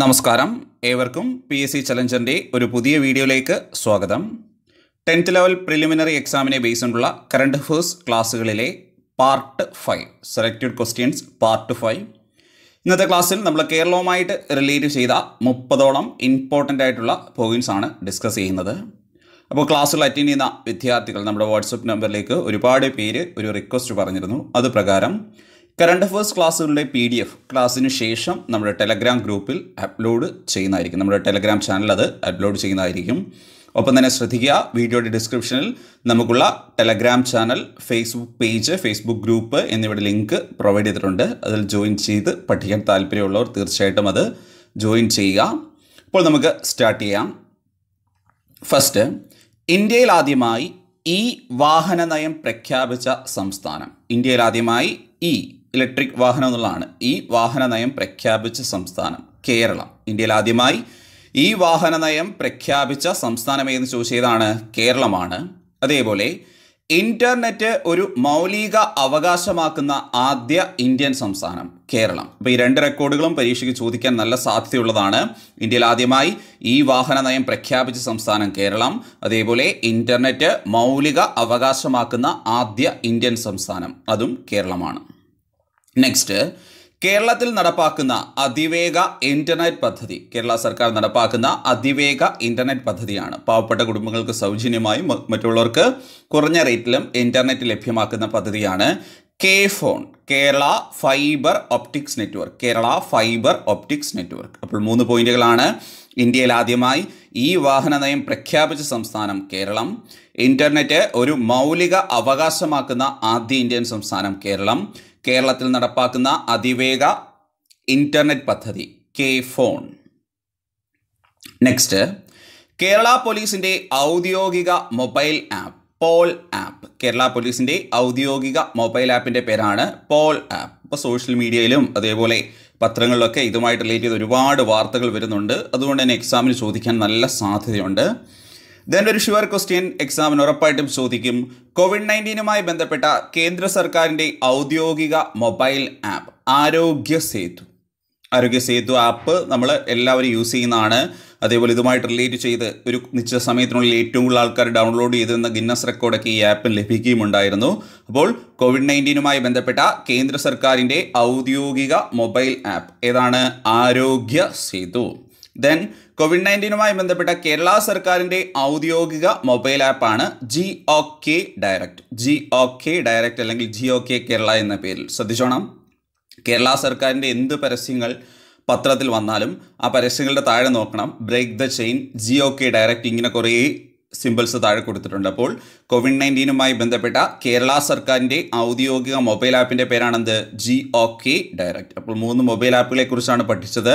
നമസ്കാരം ഏവർക്കും P S C ചലഞ്ചറിൻ്റെ ഒരു പുതിയ വീഡിയോയിലേക്ക് സ്വാഗതം ടെൻത്ത് ലെവൽ പ്രിലിമിനറി എക്സാമിനെ ബേസ് കൊണ്ടുള്ള കറണ്ട് അഫേഴ്സ് ക്ലാസ്സുകളിലെ part five selected questions part five ഇന്നത്തെ ക്ലാസ്സിൽ നമ്മൾ കേരളവുമായിട്ട് റിലേറ്റ് ചെയ്ത മുപ്പതോളം ഇമ്പോർട്ടൻ്റ് ആയിട്ടുള്ള പോയിൻസ് ആണ് ഡിസ്കസ് ചെയ്യുന്നത് അപ്പോൾ ക്ലാസ്സുകൾ അറ്റൻഡ് ചെയ്യുന്ന വിദ്യാർത്ഥികൾ നമ്മുടെ വാട്സപ്പ് നമ്പറിലേക്ക് ഒരുപാട് പേര് ഒരു റിക്വസ്റ്റ് പറഞ്ഞിരുന്നു അതുപ്രകാരം കറണ്ട് അഫേഴ്സ് ക്ലാസ്സുകളുടെ പി ഡി എഫ് ക്ലാസ്സിന് ശേഷം നമ്മുടെ ടെലഗ്രാം ഗ്രൂപ്പിൽ അപ്ലോഡ് ചെയ്യുന്നതായിരിക്കും നമ്മുടെ ടെലഗ്രാം ചാനൽ അത് അപ്ലോഡ് ചെയ്യുന്നതായിരിക്കും ഒപ്പം തന്നെ ശ്രദ്ധിക്കുക വീഡിയോയുടെ ഡിസ്ക്രിപ്ഷനിൽ നമുക്കുള്ള Telegram channel Facebook page Facebook group എന്നിവയുടെ ലിങ്ക് പ്രൊവൈഡ് ചെയ്തിട്ടുണ്ട് അതിൽ ജോയിൻ ചെയ്ത് പഠിക്കാൻ താല്പര്യമുള്ളവർ തീർച്ചയായിട്ടും അത് ജോയിൻ ചെയ്യുക അപ്പോൾ നമുക്ക് സ്റ്റാർട്ട് ചെയ്യാം ഫസ്റ്റ് ഇന്ത്യയിൽ ആദ്യമായി ഈ വാഹന നയം പ്രഖ്യാപിച്ച സംസ്ഥാനം ഇന്ത്യയിൽ ആദ്യമായി ഈ ഇലക്ട്രിക് വാഹനം എന്നുള്ളതാണ് ഈ വാഹന നയം പ്രഖ്യാപിച്ച സംസ്ഥാനം കേരളം ഇന്ത്യയിൽ ആദ്യമായി ഈ വാഹന നയം പ്രഖ്യാപിച്ച സംസ്ഥാനം ഏതെന്ന് ചോദിച്ചതാണ് കേരളമാണ് അതേപോലെ ഇന്റർനെറ്റ് ഒരു മൗലിക അവകാശമാക്കുന്ന ആദ്യ ഇന്ത്യൻ സംസ്ഥാനം കേരളം അപ്പോൾ ഈ രണ്ട് റെക്കോർഡുകളും പരീക്ഷയ്ക്ക് ചോദിക്കാൻ നല്ല സാധ്യതയുള്ളതാണ് ഇന്ത്യയിൽ ആദ്യമായി ഈ വാഹന നയം പ്രഖ്യാപിച്ച സംസ്ഥാനം കേരളം അതേപോലെ ഇന്റർനെറ്റ് മൗലിക അവകാശമാക്കുന്ന ആദ്യ ഇന്ത്യൻ സംസ്ഥാനം അതും കേരളമാണ് നെക്സ്റ്റ് കേരളത്തിൽ നടപ്പാക്കുന്ന അതിവേഗ ഇന്റർനെറ്റ് പദ്ധതി കേരള സർക്കാർ നടപ്പാക്കുന്ന അതിവേഗ ഇന്റർനെറ്റ് പദ്ധതിയാണ് പാവപ്പെട്ട കുടുംബങ്ങൾക്ക് സൗജന്യമായും മറ്റുള്ളവർക്ക് കുറഞ്ഞ റേറ്റിലും ഇന്റർനെറ്റ് ലഭ്യമാക്കുന്ന പദ്ധതിയാണ് K phone Kerala fibre optics network Kerala fibre optics network അപ്പോൾ മൂന്ന് പോയിന്റുകളാണ് ഇന്ത്യയിൽ ആദ്യമായി ഈ വാഹന നയം പ്രഖ്യാപിച്ച സംസ്ഥാനം കേരളം ഇന്റർനെറ്റ് ഒരു മൗലിക അവകാശമാക്കുന്ന ആദ്യ ഇന്ത്യൻ സംസ്ഥാനം കേരളം കേരളത്തിൽ നടപ്പാക്കുന്ന അതിവേഗ ഇന്റർനെറ്റ് പദ്ധതി കെ ഫോൺ നെക്സ്റ്റ് കേരള പോലീസിന്റെ ഔദ്യോഗിക mobile app Pol app Kerala പോലീസിൻ്റെ ഔദ്യോഗിക മൊബൈൽ ആപ്പിൻ്റെ പേരാണ് പോൾ ആപ്പ് ഇപ്പോൾ സോഷ്യൽ മീഡിയയിലും അതേപോലെ പത്രങ്ങളിലൊക്കെ ഇതുമായിട്ട് റിലേറ്റ് ചെയ്ത് ഒരുപാട് വാർത്തകൾ വരുന്നുണ്ട് അതുകൊണ്ട് തന്നെ എക്സാമിന് ചോദിക്കാൻ നല്ല സാധ്യതയുണ്ട് ദൻ ഒരു ഷുവർ ക്വസ്റ്റ്യൻ എക്സാമിന് ഉറപ്പായിട്ടും ചോദിക്കും കോവിഡ് നയൻറ്റീനുമായി ബന്ധപ്പെട്ട കേന്ദ്ര സർക്കാരിൻ്റെ ഔദ്യോഗിക മൊബൈൽ ആപ്പ് ആരോഗ്യ സേതു ആരോഗ്യ സേതു ആപ്പ് നമ്മൾ എല്ലാവരും യൂസ് ചെയ്യുന്നതാണ് അതേപോലെ ഇതുമായിട്ട് റിലേറ്റ് ചെയ്ത് ഒരു നിശ്ചിത സമയത്തിനുള്ളിൽ ഏറ്റവും കൂടുതൽ ആൾക്കാർ ഡൗൺലോഡ് ചെയ്തിരുന്ന ഗിന്നസ് റെക്കോർഡൊക്കെ ഈ ആപ്പിൽ ലഭിക്കുകയുമുണ്ടായിരുന്നു അപ്പോൾ കോവിഡ് നയൻറ്റീനുമായി ബന്ധപ്പെട്ട കേന്ദ്ര സർക്കാരിൻ്റെ ഔദ്യോഗിക മൊബൈൽ ആപ്പ് ഏതാണ് ആരോഗ്യ സേതു ദെൻ കോവിഡ് നയൻറ്റീനുമായി ബന്ധപ്പെട്ട കേരള സർക്കാരിൻ്റെ ഔദ്യോഗിക മൊബൈൽ ആപ്പാണ് G O K direct G O K direct അല്ലെങ്കിൽ ജി ഒ കെ കേരള എന്ന പേരിൽ ശ്രദ്ധിച്ചോണം കേരള സർക്കാരിൻ്റെ എന്ത് പരസ്യങ്ങൾ പത്രത്തിൽ വന്നാലും ആ പരസ്യങ്ങളുടെ താഴെ നോക്കണം break the chain G O K direct ഇങ്ങനെ കുറേ സിമ്പിൾസ് താഴെ കൊടുത്തിട്ടുണ്ട് അപ്പോൾ കോവിഡ് നയൻറ്റീനുമായി ബന്ധപ്പെട്ട കേരള സർക്കാരിൻ്റെ ഔദ്യോഗിക മൊബൈൽ ആപ്പിൻ്റെ പേരാണെന്ത് ജി ഒ കെ ഡയറക്റ്റ് അപ്പോൾ മൂന്ന് മൊബൈൽ ആപ്പുകളെ കുറിച്ചാണ് പഠിച്ചത്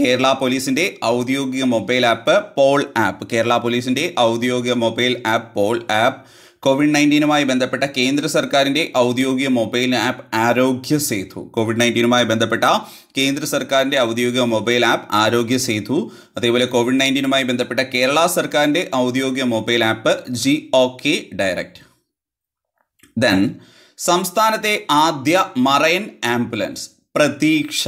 കേരള പോലീസിൻ്റെ ഔദ്യോഗിക mobile app Pol app Kerala പോലീസിൻ്റെ ഔദ്യോഗിക mobile app Pol app Covid നയൻറ്റീനുമായി ബന്ധപ്പെട്ട കേന്ദ്ര സർക്കാരിൻ്റെ ഔദ്യോഗിക മൊബൈൽ ആപ്പ് ആരോഗ്യ സേതു കോവിഡ് നയൻറ്റീനുമായി ബന്ധപ്പെട്ട കേന്ദ്ര സർക്കാരിൻ്റെ ഔദ്യോഗിക മൊബൈൽ ആപ്പ് ആരോഗ്യ സേതു അതേപോലെ കോവിഡ് നയൻറ്റീനുമായി ബന്ധപ്പെട്ട കേരള സർക്കാരിൻ്റെ ഔദ്യോഗിക mobile app G O K direct then സംസ്ഥാനത്തെ ആദ്യ മറൈൻ ആംബുലൻസ് പ്രതീക്ഷ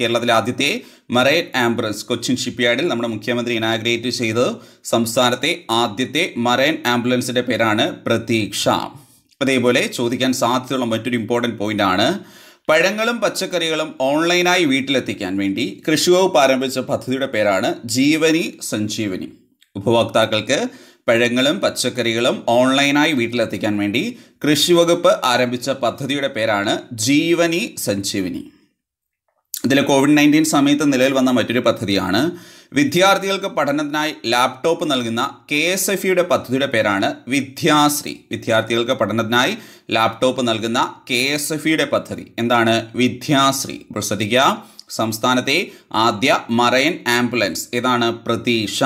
കേരളത്തിലെ ആദ്യത്തെ മറൈൻ ആംബുലൻസ് കൊച്ചിൻ ഷിപ്പ്യാർഡിൽ നമ്മുടെ മുഖ്യമന്ത്രി ഇനാഗ്രേറ്റ് ചെയ്ത് സംസ്ഥാനത്തെ ആദ്യത്തെ മറൈൻ ആംബുലൻസിൻ്റെ പേരാണ് പ്രതീക്ഷ അതേപോലെ ചോദിക്കാൻ സാധ്യതയുള്ള മറ്റൊരു ഇമ്പോർട്ടൻറ്റ് പോയിൻ്റാണ് പഴങ്ങളും പച്ചക്കറികളും ഓൺലൈനായി വീട്ടിലെത്തിക്കാൻ വേണ്ടി കൃഷി വകുപ്പ് ആരംഭിച്ച പദ്ധതിയുടെ പേരാണ് ജീവനി സഞ്ജീവനി ഉപഭോക്താക്കൾക്ക് പഴങ്ങളും പച്ചക്കറികളും ഓൺലൈനായി വീട്ടിലെത്തിക്കാൻ വേണ്ടി കൃഷി വകുപ്പ് ആരംഭിച്ച പദ്ധതിയുടെ പേരാണ് ജീവനി സഞ്ജീവനി ഇതിൽ കോവിഡ് നയൻറ്റീൻ സമയത്ത് നിലവിൽ വന്ന മറ്റൊരു പദ്ധതിയാണ് വിദ്യാർത്ഥികൾക്ക് പഠനത്തിനായി ലാപ്ടോപ്പ് നൽകുന്ന കെ എസ് എഫ് ഇയുടെ പദ്ധതിയുടെ പേരാണ് വിദ്യാശ്രീ വിദ്യാർത്ഥികൾക്ക് പഠനത്തിനായി ലാപ്ടോപ്പ് നൽകുന്ന കെ എസ് എഫ് ഇയുടെ പദ്ധതി എന്താണ് വിദ്യാശ്രീ ഇപ്പോൾ ശ്രദ്ധിക്കുക സംസ്ഥാനത്തെ ആദ്യ മറൈൻ ആംബുലൻസ് ഇതാണ് പ്രതീക്ഷ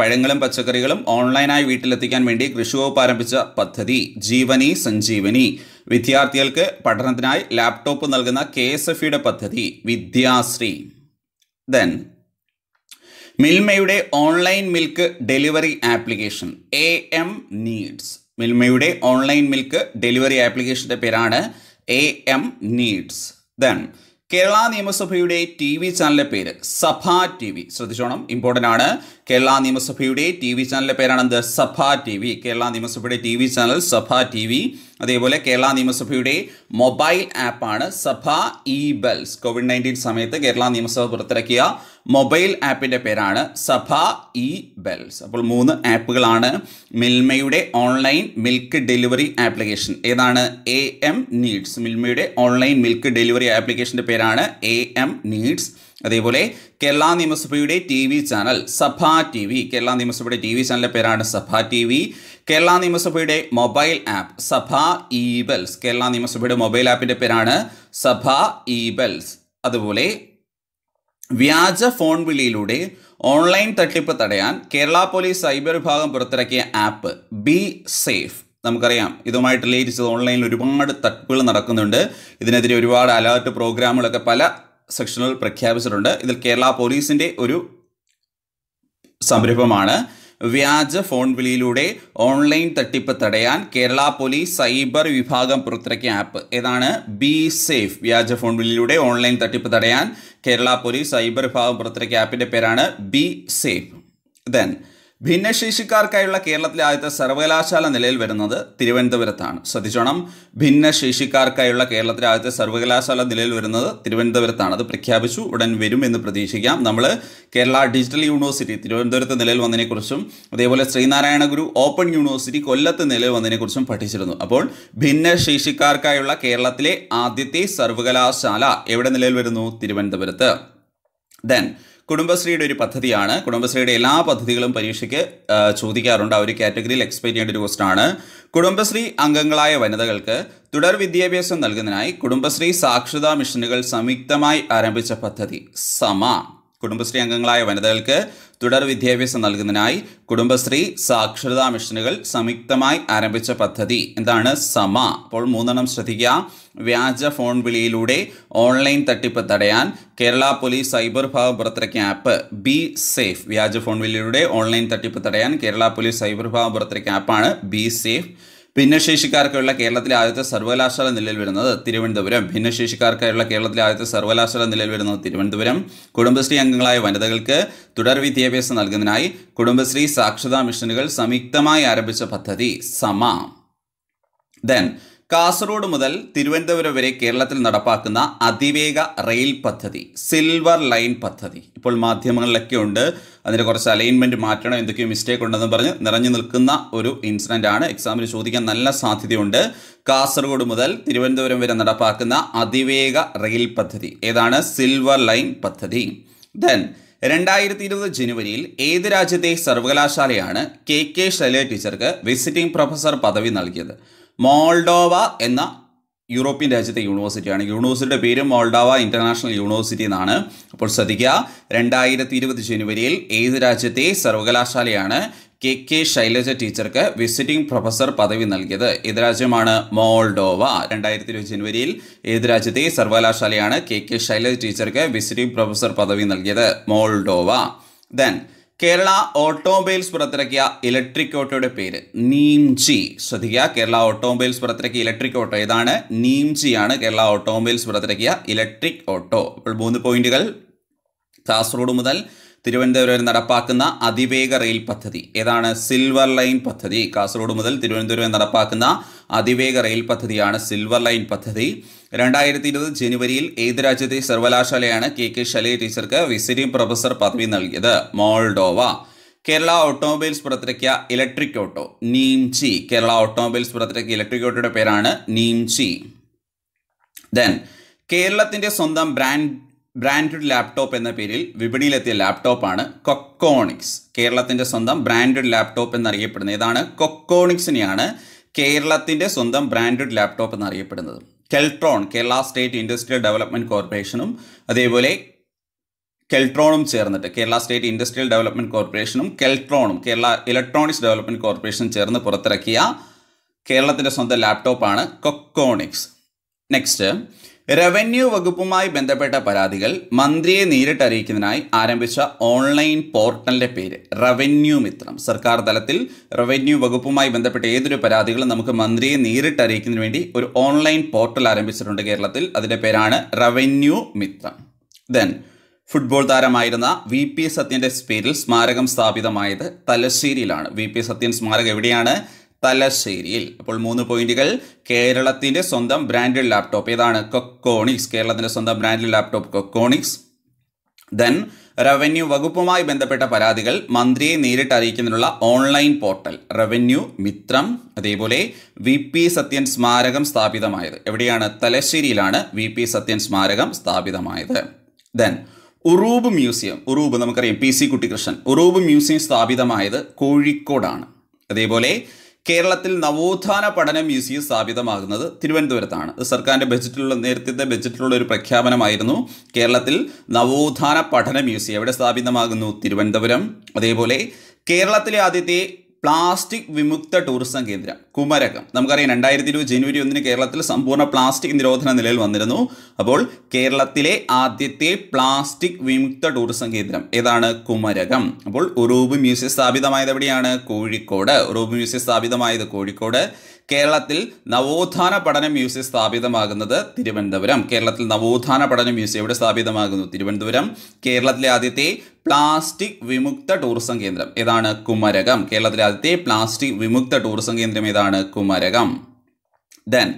പഴങ്ങളും പച്ചക്കറികളും ഓൺലൈനായി വീട്ടിലെത്തിക്കാൻ വേണ്ടി കൃഷി വകുപ്പ് ആരംഭിച്ച പദ്ധതി ജീവനി സഞ്ജീവനി വിദ്യാർത്ഥികൾക്ക് പഠനത്തിനായി ലാപ്ടോപ്പ് നൽകുന്ന കെ എസ് എഫ് ഇയുടെ പദ്ധതി വിദ്യാശ്രീ ദെൻ മിൽമയുടെ online milk delivery application A M needs മിൽമയുടെ ഓൺലൈൻ മിൽക്ക് ഡെലിവറി ആപ്ലിക്കേഷൻ്റെ പേരാണ് A M needs then Kerala നിയമസഭയുടെ ടി വി ചാനലിലെ പേര് സഭ ടി വി ശ്രദ്ധിച്ചോണം ഇമ്പോർട്ടൻ്റ് ആണ് കേരള നിയമസഭയുടെ ടി വി ചാനലിലെ പേരാണ് എന്ത് സഭ ടി വി കേരള നിയമസഭയുടെ T V channel Sabha T V അതേപോലെ കേരള നിയമസഭയുടെ മൊബൈൽ ആപ്പാണ് സഭ ഇ ബെൽസ് കോവിഡ് നയൻറ്റീൻ സമയത്ത് കേരള നിയമസഭ പുറത്തിറക്കിയ മൊബൈൽ ആപ്പിൻ്റെ പേരാണ് സഭ ഇ ബെൽസ് അപ്പോൾ മൂന്ന് ആപ്പുകളാണ് മിൽമയുടെ ഓൺലൈൻ മിൽക്ക് ഡെലിവറി ആപ്ലിക്കേഷൻ ഏതാണ് എ എം നീഡ്സ് മിൽമയുടെ ഓൺലൈൻ മിൽക്ക് ഡെലിവറി ആപ്ലിക്കേഷൻ്റെ പേരാണ് എ എം നീഡ്സ് അതേപോലെ കേരള നിയമസഭയുടെ T V channel Sabha T V Kerala നിയമസഭയുടെ ടി വി ചാനലിൻ്റെ പേരാണ് സഭ ടി വി കേരള നിയമസഭയുടെ മൊബൈൽ ആപ്പ് സഭ ഈബൽസ് കേരള നിയമസഭയുടെ മൊബൈൽ ആപ്പിൻ്റെ പേരാണ് സഭ ഈബൽസ് അതുപോലെ വ്യാജ ഫോൺ വിളിയിലൂടെ ഓൺലൈൻ തട്ടിപ്പ് തടയാൻ കേരള പോലീസ് സൈബർ വിഭാഗം പുറത്തിറക്കിയ ആപ്പ് ബി സേഫ് നമുക്കറിയാം ഇതുമായിട്ട് റിലേറ്റ് ചെയ്ത് ഓൺലൈനിൽ ഒരുപാട് തട്ടിപ്പുകൾ നടക്കുന്നുണ്ട് ഇതിനെതിരെ ഒരുപാട് അലേർട്ട് പ്രോഗ്രാമുകളൊക്കെ പല സെക്ഷനുകൾ പ്രഖ്യാപിച്ചിട്ടുണ്ട് ഇതിൽ കേരള പോലീസിന്റെ ഒരു സംരംഭമാണ് വ്യാജ ഫോൺ വിളിയിലൂടെ ഓൺലൈൻ തട്ടിപ്പ് തടയാൻ കേരള പോലീസ് സൈബർ വിഭാഗം പുറത്തിറക്കിയ ആപ്പ് ഏതാണ് ബി സേഫ് വ്യാജ ഫോൺ വിളിയിലൂടെ ഓൺലൈൻ തട്ടിപ്പ് തടയാൻ കേരള പോലീസ് സൈബർ വിഭാഗം പുറത്തിറക്കിയ ആപ്പിന്റെ പേരാണ് ബി സേഫ് ദെൻ ഭിന്നശേഷിക്കാർക്കായുള്ള കേരളത്തിലെ ആദ്യത്തെ സർവകലാശാല നിലയിൽ വരുന്നത് തിരുവനന്തപുരത്താണ് ശ്രദ്ധിച്ചോണം ഭിന്നശേഷിക്കാർക്കായുള്ള കേരളത്തിലെ ആദ്യത്തെ സർവകലാശാല നിലയിൽ വരുന്നത് തിരുവനന്തപുരത്താണ് അത് പ്രഖ്യാപിച്ചു ഉടൻ വരും എന്ന് പ്രതീക്ഷിക്കാം നമ്മൾ കേരള ഡിജിറ്റൽ യൂണിവേഴ്സിറ്റി തിരുവനന്തപുരത്ത് നിലയിൽ വന്നതിനെക്കുറിച്ചും അതേപോലെ ശ്രീനാരായണ ഗുരു ഓപ്പൺ യൂണിവേഴ്സിറ്റി കൊല്ലത്ത് നിലയിൽ വന്നതിനെക്കുറിച്ചും പഠിച്ചിരുന്നു അപ്പോൾ ഭിന്നശേഷിക്കാർക്കായുള്ള കേരളത്തിലെ ആദ്യത്തെ സർവകലാശാല എവിടെ നിലയിൽ വരുന്നു തിരുവനന്തപുരത്ത് ദെൻ കുടുംബശ്രീയുടെ ഒരു പദ്ധതിയാണ് കുടുംബശ്രീയുടെ എല്ലാ പദ്ധതികളും പരീക്ഷയ്ക്ക് ചോദിക്കാറുണ്ട് ആ ഒരു കാറ്റഗറിയിൽ എക്സ്പെക്ട് ചെയ്യേണ്ട ഒരു പോസ്റ്റാണ് കുടുംബശ്രീ അംഗങ്ങളായ വനിതകൾക്ക് തുടർ വിദ്യാഭ്യാസം നൽകുന്നതിനായി കുടുംബശ്രീ സാക്ഷരതാ മിഷനുകൾ സംയുക്തമായി ആരംഭിച്ച പദ്ധതി സമ കുടുംബശ്രീ അംഗങ്ങളായ വനിതകൾക്ക് തുടർ വിദ്യാഭ്യാസം നൽകുന്നതിനായി കുടുംബശ്രീ സാക്ഷരതാ മിഷനുകൾ സംയുക്തമായി ആരംഭിച്ച പദ്ധതി എന്താണ് സമ അപ്പോൾ മൂന്നെണ്ണം ശ്രദ്ധിക്കുക വ്യാജ ഫോൺ വിളിയിലൂടെ ഓൺലൈൻ തട്ടിപ്പ് തടയാൻ കേരള പോലീസ് സൈബർ വിഭാഗം പുറത്തിറക്കിയ ആപ്പ് ബി സേഫ് വ്യാജ ഫോൺ വിളിയിലൂടെ ഓൺലൈൻ തട്ടിപ്പ് തടയാൻ കേരള പോലീസ് സൈബർ വിഭാഗം പുറത്തിറക്കിയ ആപ്പാണ് ബി സേഫ് ഭിന്നശേഷിക്കാർക്കുള്ള കേരളത്തിലെ ആദ്യത്തെ സർവകലാശാല നിലയിൽ വരുന്നത് തിരുവനന്തപുരം ഭിന്നശേഷിക്കാർക്കായുള്ള കേരളത്തിലെ ആദ്യത്തെ സർവകലാശാല നിലയിൽ വരുന്നത് തിരുവനന്തപുരം കുടുംബശ്രീ അംഗങ്ങളായ വനിതകൾക്ക് തുടർ വിദ്യാഭ്യാസം നൽകുന്നതിനായി കുടുംബശ്രീ സാക്ഷരതാ മിഷനുകൾ സംയുക്തമായി ആരംഭിച്ച പദ്ധതി സമ ദെൻ കാസർഗോഡ് മുതൽ തിരുവനന്തപുരം വരെ കേരളത്തിൽ നടപ്പാക്കുന്ന അതിവേഗ റെയിൽ പദ്ധതി സിൽവർ ലൈൻ പദ്ധതി ഇപ്പോൾ മാധ്യമങ്ങളിലൊക്കെ ഉണ്ട് അതിൻ്റെ കുറച്ച് അലൈൻമെൻറ്റ് മാറ്റണം എന്തൊക്കെയോ മിസ്റ്റേക്ക് ഉണ്ടെന്ന് പറഞ്ഞ് നിറഞ്ഞു നിൽക്കുന്ന ഒരു ഇൻസിഡൻ്റ് ആണ് എക്സാമിന് ചോദിക്കാൻ നല്ല സാധ്യതയുണ്ട് കാസർഗോഡ് മുതൽ തിരുവനന്തപുരം വരെ നടപ്പാക്കുന്ന അതിവേഗ റെയിൽ പദ്ധതി ഏതാണ് സിൽവർ ലൈൻ പദ്ധതി ദെൻ രണ്ടായിരത്തി ഇരുപത് ജനുവരിയിൽ ഏത് രാജ്യത്തെ സർവകലാശാലയാണ് കെ കെ ശൈലയ ടീച്ചർക്ക് വിസിറ്റിംഗ് പ്രൊഫസർ പദവി നൽകിയത് മോൾഡോവ എന്ന യൂറോപ്യൻ രാജ്യത്തെ യൂണിവേഴ്സിറ്റിയാണ് യൂണിവേഴ്സിറ്റിയുടെ പേര് മോൾഡാവ ഇൻ്റർനാഷണൽ യൂണിവേഴ്സിറ്റി എന്നാണ് അപ്പോൾ ശ്രദ്ധിക്കുക രണ്ടായിരത്തി ഇരുപത് ജനുവരിയിൽ ഏത് രാജ്യത്തെ സർവകലാശാലയാണ് കെ കെ ശൈലജ ടീച്ചർക്ക് വിസിറ്റിംഗ് പ്രൊഫസർ പദവി നൽകിയത് ഏത് രാജ്യമാണ് മോൾഡോവ രണ്ടായിരത്തി ഇരുപത് ജനുവരിയിൽ ഏത് രാജ്യത്തെ സർവകലാശാലയാണ് കെ കെ ശൈലജ ടീച്ചർക്ക് വിസിറ്റിംഗ് പ്രൊഫസർ പദവി നൽകിയത് മോൾഡോവ ദെൻ കേരള ഓട്ടോമൊബൈൽസ് പുറത്തിറക്കിയ ഇലക്ട്രിക് ഓട്ടോയുടെ പേര് നീംചി ശ്രദ്ധിക്കുക കേരള ഓട്ടോമൊബൈൽസ് പുറത്തിറക്കിയ ഇലക്ട്രിക് ഓട്ടോ ഏതാണ് ആണ് കേരള ഓട്ടോമൊബൈൽസ് പുറത്തിറക്കിയ ഇലക്ട്രിക് ഓട്ടോ അപ്പോൾ മൂന്ന് പോയിന്റുകൾ കാസർഗോഡ് മുതൽ തിരുവനന്തപുരം നടപ്പാക്കുന്ന അതിവേഗ റെയിൽ പദ്ധതി ഏതാണ് സിൽവർ ലൈൻ പദ്ധതി കാസർഗോഡ് മുതൽ തിരുവനന്തപുരം നടപ്പാക്കുന്ന അതിവേഗ റെയിൽ പദ്ധതിയാണ് സിൽവർ ലൈൻ പദ്ധതി രണ്ടായിരത്തി ഇരുപത് ജനുവരിയിൽ ഏത് രാജ്യത്തെ സർവകലാശാലയാണ് കെ കെ ശലേ ടീച്ചർക്ക് വിസിറ്റിംഗ് പ്രൊഫസർ പദവി നൽകിയത് മോൾഡോവ കേരള ഓട്ടോമൊബൈൽസ് പുറത്തിറക്കിയ electric auto Neem G Kerala automobiles പുറത്തിറക്കിയ ഇലക്ട്രിക് ഓട്ടോയുടെ പേരാണ് നീംചി ദെൻ കേരളത്തിന്റെ സ്വന്തം ബ്രാൻഡ് ബ്രാൻഡഡ് ലാപ്ടോപ്പ് എന്ന പേരിൽ വിപണിയിലെത്തിയ ലാപ്ടോപ്പാണ് കൊക്കോണിക്സ് കേരളത്തിന്റെ സ്വന്തം ബ്രാൻഡഡ് ലാപ്ടോപ്പ് എന്നറിയപ്പെടുന്നത് ഇതാണ് കൊക്കോണിക്സിനെയാണ് കേരളത്തിന്റെ സ്വന്തം ബ്രാൻഡഡ് ലാപ്ടോപ്പ് എന്നറിയപ്പെടുന്നത് Keltron Kerala state industrial development കോർപ്പറേഷനും അതേപോലെ കെൽട്രോണും ചേർന്നിട്ട് കേരള സ്റ്റേറ്റ് ഇൻഡസ്ട്രിയൽ ഡെവലപ്മെൻറ്റ് കോർപ്പറേഷനും കെൽട്രോണും കേരള ഇലക്ട്രോണിക്സ് ഡെവലപ്മെൻറ്റ് കോർപ്പറേഷനും ചേർന്ന് പുറത്തിറക്കിയ കേരളത്തിൻ്റെ സ്വന്തം ലാപ്ടോപ്പാണ് കൊക്കോണിക്സ് നെക്സ്റ്റ് റവന്യൂ വകുപ്പുമായി ബന്ധപ്പെട്ട പരാതികൾ മന്ത്രിയെ നേരിട്ട് അറിയിക്കുന്നതിനായി ആരംഭിച്ച ഓൺലൈൻ പോർട്ടലിന്റെ പേര് റവന്യൂ മിത്രം സർക്കാർ തലത്തിൽ റവന്യൂ വകുപ്പുമായി ബന്ധപ്പെട്ട ഏതൊരു പരാതികളും നമുക്ക് മന്ത്രിയെ നേരിട്ട് അറിയിക്കുന്നതിന് വേണ്ടി ഒരു ഓൺലൈൻ പോർട്ടൽ ആരംഭിച്ചിട്ടുണ്ട് കേരളത്തിൽ അതിൻ്റെ പേരാണ് റവന്യൂ മിത്രം ദെൻ ഫുട്ബോൾ താരമായിരുന്ന വി പി സത്യൻ്റെ പേരിൽ സ്മാരകം സ്ഥാപിതമായത് തലശ്ശേരിയിലാണ് വി പി സത്യൻ സ്മാരകം എവിടെയാണ് തലശ്ശേരിയിൽ അപ്പോൾ മൂന്ന് പോയിന്റുകൾ കേരളത്തിന്റെ സ്വന്തം ബ്രാൻഡഡ് ലാപ്ടോപ്പ് ഏതാണ് കൊക്കോണിക്സ് കേരളത്തിന്റെ സ്വന്തം branded laptop Coconics then revenue വകുപ്പുമായി ബന്ധപ്പെട്ട പരാതികൾ മന്ത്രിയെ നേരിട്ട് അറിയിക്കുന്നതിനുള്ള ഓൺലൈൻ പോർട്ടൽ റവന്യൂ മിത്രം അതേപോലെ വി പി സത്യൻ സ്മാരകം സ്ഥാപിതമായത് എവിടെയാണ് തലശ്ശേരിയിലാണ് വി പി സത്യൻ സ്മാരകം സ്ഥാപിതമായത് ദെൻ ഉറൂബ് മ്യൂസിയം ഉറൂബ് നമുക്കറിയാം P C Kuttikrishnan Uroob museum സ്ഥാപിതമായത് കോഴിക്കോടാണ് അതേപോലെ കേരളത്തിൽ നവോത്ഥാന പഠന മ്യൂസിയം സ്ഥാപിതമാകുന്നത് തിരുവനന്തപുരത്താണ് സർക്കാരിൻ്റെ ബജറ്റിലുള്ള നേരത്തെ ബജറ്റിലുള്ള ഒരു പ്രഖ്യാപനമായിരുന്നു കേരളത്തിൽ നവോത്ഥാന പഠന മ്യൂസിയം എവിടെ സ്ഥാപിതമാകുന്നു തിരുവനന്തപുരം അതേപോലെ കേരളത്തിലെ ആദ്യത്തെ പ്ലാസ്റ്റിക് വിമുക്ത ടൂറിസം കേന്ദ്രം കുമരകം നമുക്കറിയാം രണ്ടായിരത്തി ഇരുപത് ജനുവരി ഒന്നിന് കേരളത്തിൽ സമ്പൂർണ്ണ പ്ലാസ്റ്റിക് നിരോധന നിലയിൽ വന്നിരുന്നു അപ്പോൾ കേരളത്തിലെ ആദ്യത്തെ പ്ലാസ്റ്റിക് വിമുക്ത ടൂറിസം കേന്ദ്രം ഏതാണ് കുമരകം അപ്പോൾ ഉറൂബ് മ്യൂസിയം സ്ഥാപിതമായത് എവിടെയാണ് കോഴിക്കോട് ഉറൂബ് മ്യൂസിയം സ്ഥാപിതമായത് കോഴിക്കോട് കേരളത്തിൽ നവോത്ഥാന പഠന മ്യൂസിയം സ്ഥാപിതമാകുന്നത് തിരുവനന്തപുരം കേരളത്തിൽ നവോത്ഥാന പഠന മ്യൂസിയം എവിടെ സ്ഥാപിതമാകുന്നു തിരുവനന്തപുരം കേരളത്തിലെ ആദ്യത്തെ പ്ലാസ്റ്റിക് വിമുക്ത ടൂറിസം കേന്ദ്രം ഏതാണ് കുമരകം കേരളത്തിലെ ആദ്യത്തെ പ്ലാസ്റ്റിക് വിമുക്ത ടൂറിസം കേന്ദ്രം ഏതാണ് കുമരകം ദെൻ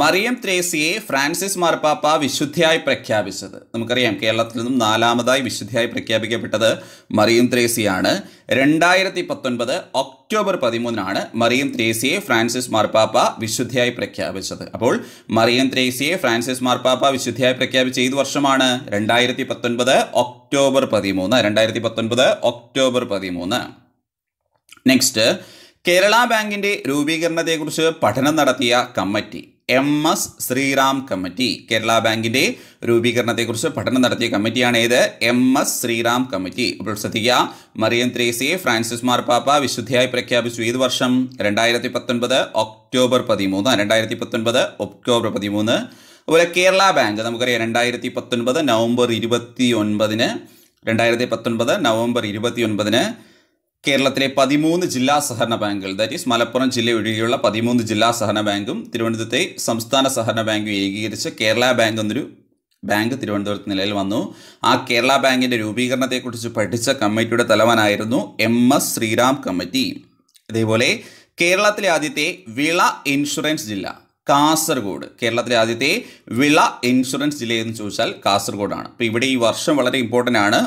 മറിയം ത്രേസിയെ ഫ്രാൻസിസ് മാർപ്പാപ്പ വിശുദ്ധിയായി പ്രഖ്യാപിച്ചത് നമുക്കറിയാം കേരളത്തിൽ നിന്നും നാലാമതായി വിശുദ്ധിയായി പ്രഖ്യാപിക്കപ്പെട്ടത് മറിയം ത്രേസിയാണ് രണ്ടായിരത്തി പത്തൊൻപത് ഒക്ടോബർ പതിമൂന്നിനാണ് മറിയം ത്രേസിയെ ഫ്രാൻസിസ് മാർപ്പാപ്പ വിശുദ്ധിയായി പ്രഖ്യാപിച്ചത് അപ്പോൾ മറിയം ത്രേസിയെ ഫ്രാൻസിസ് മാർപ്പാപ്പ വിശുദ്ധിയായി പ്രഖ്യാപിച്ച ഏത് വർഷമാണ് രണ്ടായിരത്തി പത്തൊൻപത് ഒക്ടോബർ പതിമൂന്ന് രണ്ടായിരത്തി പത്തൊൻപത് ഒക്ടോബർ പതിമൂന്ന് നെക്സ്റ്റ് കേരള ബാങ്കിന്റെ രൂപീകരണത്തെക്കുറിച്ച് പഠനം നടത്തിയ committee M S Sriram committee Kerala ബാങ്കിൻ്റെ രൂപീകരണത്തെക്കുറിച്ച് പഠനം നടത്തിയ കമ്മിറ്റിയാണ് ഏത് എം എസ് ശ്രീറാം കമ്മിറ്റി അപ്പോൾ ശ്രദ്ധിക്കുക മറിയം ത്രേസിയെ ഫ്രാൻസിസ് മാർപ്പാപ്പ വിശുദ്ധിയായി പ്രഖ്യാപിച്ചു ഏത് വർഷം രണ്ടായിരത്തി പത്തൊൻപത് ഒക്ടോബർ പതിമൂന്ന് രണ്ടായിരത്തി പത്തൊൻപത് ഒക്ടോബർ പതിമൂന്ന് അതുപോലെ കേരള ബാങ്ക് നമുക്കറിയാം രണ്ടായിരത്തി പത്തൊൻപത് നവംബർ ഇരുപത്തി ഒൻപതിന് രണ്ടായിരത്തി പത്തൊൻപത് നവംബർ ഇരുപത്തി ഒൻപതിന് കേരളത്തിലെ പതിമൂന്ന് ജില്ലാ സഹകരണ ബാങ്കുകൾ ദാറ്റ് ഈസ് മലപ്പുറം ജില്ല ഒഴികെയുള്ള പതിമൂന്ന് ജില്ലാ സഹകരണ ബാങ്കും തിരുവനന്തപുരത്തെ സംസ്ഥാന സഹകരണ ബാങ്കും ഏകീകരിച്ച് കേരള ബാങ്ക് എന്നൊരു ബാങ്ക് തിരുവനന്തപുരത്ത് നിലയിൽ വന്നു ആ കേരള ബാങ്കിൻ്റെ രൂപീകരണത്തെക്കുറിച്ച് പഠിച്ച കമ്മിറ്റിയുടെ തലവനായിരുന്നു എം എസ് ശ്രീറാം കമ്മിറ്റി അതേപോലെ കേരളത്തിലെ ആദ്യത്തെ വിള ഇൻഷുറൻസ് ജില്ല കാസർഗോഡ് കേരളത്തിലെ ആദ്യത്തെ വിള ഇൻഷുറൻസ് ജില്ല എന്ന് ചോദിച്ചാൽ കാസർഗോഡാണ് അപ്പോൾ ഇവിടെ ഈ വർഷം വളരെ ഇമ്പോർട്ടൻ്റ് ആണ്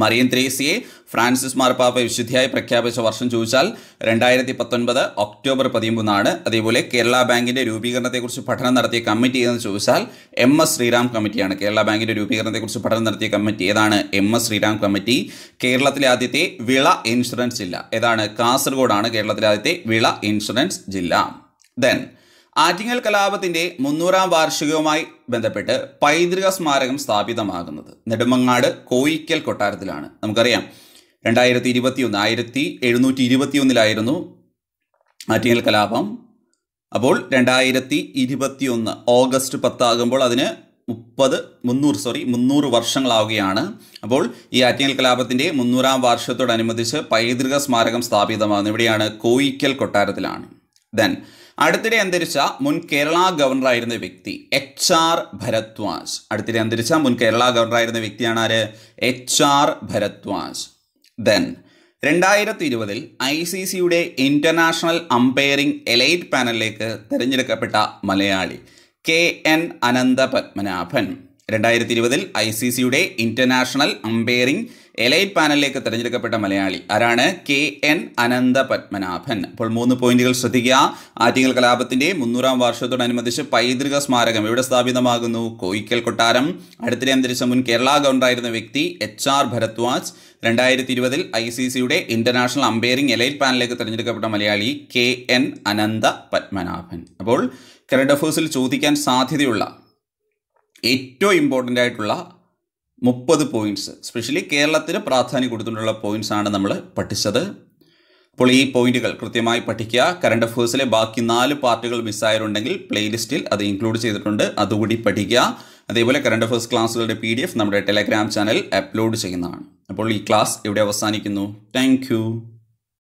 മറിയൻ ത്രേസിയെ ഫ്രാൻസിസ് മാർപ്പാപ്പ വിശുദ്ധിയായി പ്രഖ്യാപിച്ച വർഷം ചോദിച്ചാൽ രണ്ടായിരത്തി പത്തൊൻപത് ഒക്ടോബർ പതിമൂന്നാണ് അതേപോലെ കേരള ബാങ്കിൻ്റെ രൂപീകരണത്തെക്കുറിച്ച് പഠനം നടത്തിയ കമ്മിറ്റി എന്ന് ചോദിച്ചാൽ എം എസ് ശ്രീറാം കമ്മിറ്റിയാണ് കേരള ബാങ്കിൻ്റെ രൂപീകരണത്തെക്കുറിച്ച് പഠനം നടത്തിയ കമ്മിറ്റി ഏതാണ് എം എസ് ശ്രീറാം കമ്മിറ്റി കേരളത്തിലെ ആദ്യത്തെ വിള ഇൻഷുറൻസ് ജില്ല ഏതാണ് കാസർഗോഡാണ് കേരളത്തിലെ ആദ്യത്തെ വിള ഇൻഷുറൻസ് ജില്ല ദെൻ ആറ്റിങ്ങൽ കലാപത്തിന്റെ മുന്നൂറാം വാർഷികവുമായി ബന്ധപ്പെട്ട് പൈതൃക സ്മാരകം സ്ഥാപിതമാകുന്നത് നെടുമങ്ങാട് കോയിക്കൽ കൊട്ടാരത്തിലാണ് നമുക്കറിയാം രണ്ടായിരത്തി ഇരുപത്തിയൊന്ന് ആയിരത്തി എഴുന്നൂറ്റി ഇരുപത്തിയൊന്നിലായിരുന്നു ആറ്റിങ്ങൽ കലാപം അപ്പോൾ രണ്ടായിരത്തി ഇരുപത്തിയൊന്ന് ഓഗസ്റ്റ് പത്താകുമ്പോൾ അതിന് മുപ്പത് മുന്നൂറ് സോറി മുന്നൂറ് വർഷങ്ങളാവുകയാണ് അപ്പോൾ ഈ ആറ്റിങ്ങൽ കലാപത്തിൻ്റെ മുന്നൂറാം വാർഷത്തോടനുബന്ധിച്ച് പൈതൃക സ്മാരകം സ്ഥാപിതമാകുന്നത് ഇവിടെയാണ് കോയിക്കൽ കൊട്ടാരത്തിലാണ് ദെൻ അടുത്തിടെ അന്തരിച്ച മുൻ കേരള ഗവർണറായിരുന്ന വ്യക്തി എച്ച് ആർ ഭരദ്വാജ് അടുത്തിടെ അന്തരിച്ച മുൻ കേരള ഗവർണറായിരുന്ന വ്യക്തിയാണ് ആര് എച്ച് ആർ ഭരദ്വാജ് ദെൻ രണ്ടായിരത്തി ഇരുപതിൽ ഐ സി സിയുടെ ഇൻ്റർനാഷണൽ അമ്പയറിംഗ് എലൈറ്റ് പാനലിലേക്ക് തിരഞ്ഞെടുക്കപ്പെട്ട മലയാളി കെ എൻ അനന്തപത്മനാഭൻ രണ്ടായിരത്തി ഇരുപതിൽ ഐ സി സിയുടെ ഇന്റർനാഷണൽ അമ്പയറിംഗ് എലൈറ്റ് പാനലിലേക്ക് തിരഞ്ഞെടുക്കപ്പെട്ട മലയാളി ആരാണ് കെ എൻ അനന്ത പത്മനാഭൻ അപ്പോൾ മൂന്ന് പോയിന്റുകൾ ശ്രദ്ധിക്കുക ആറ്റിങ്ങൽ കലാപത്തിന്റെ മുന്നൂറാം വർഷത്തോടനുബന്ധിച്ച് പൈതൃക സ്മാരകം എവിടെ സ്ഥാപിതമാകുന്നു കോയിക്കൽ കൊട്ടാരം അടുത്തിടെ അന്തരിച്ച മുൻ കേരള ഗവർണറായിരുന്ന വ്യക്തി എച്ച് ആർ ഭരദ്വാജ് രണ്ടായിരത്തി ഇരുപതിൽ ഐ സി സിയുടെ ഇന്റർനാഷണൽ അമ്പയറിംഗ് എലൈറ്റ് പാനലിലേക്ക് തിരഞ്ഞെടുക്കപ്പെട്ട മലയാളി കെ എൻ അനന്ത പത്മനാഭൻ അപ്പോൾ കരണ്ട് അഫേഴ്സിൽ ചോദിക്കാൻ സാധ്യതയുള്ള ഏറ്റവും ഇമ്പോർട്ടൻ്റ് ആയിട്ടുള്ള മുപ്പത് പോയിൻറ്റ്സ് സ്പെഷ്യലി കേരളത്തിന് പ്രാധാന്യം കൊടുത്തിട്ടുള്ള പോയിൻറ്റ്സ് ആണ് നമ്മൾ പഠിച്ചത് അപ്പോൾ ഈ പോയിന്റുകൾ കൃത്യമായി പഠിക്കുക കറണ്ട് അഫേഴ്സിലെ ബാക്കി നാല് പാർട്ടുകൾ മിസ്സായിട്ടുണ്ടെങ്കിൽ പ്ലേലിസ്റ്റിൽ അത് ഇൻക്ലൂഡ് ചെയ്തിട്ടുണ്ട് അതുകൂടി പഠിക്കുക അതേപോലെ കറണ്ട് അഫേഴ്സ് ക്ലാസ്സുകളുടെ പി ഡി എഫ് നമ്മുടെ ടെലഗ്രാം ചാനൽ അപ്ലോഡ് ചെയ്യുന്നതാണ് അപ്പോൾ ഈ ക്ലാസ് ഇവിടെ അവസാനിക്കുന്നു താങ്ക്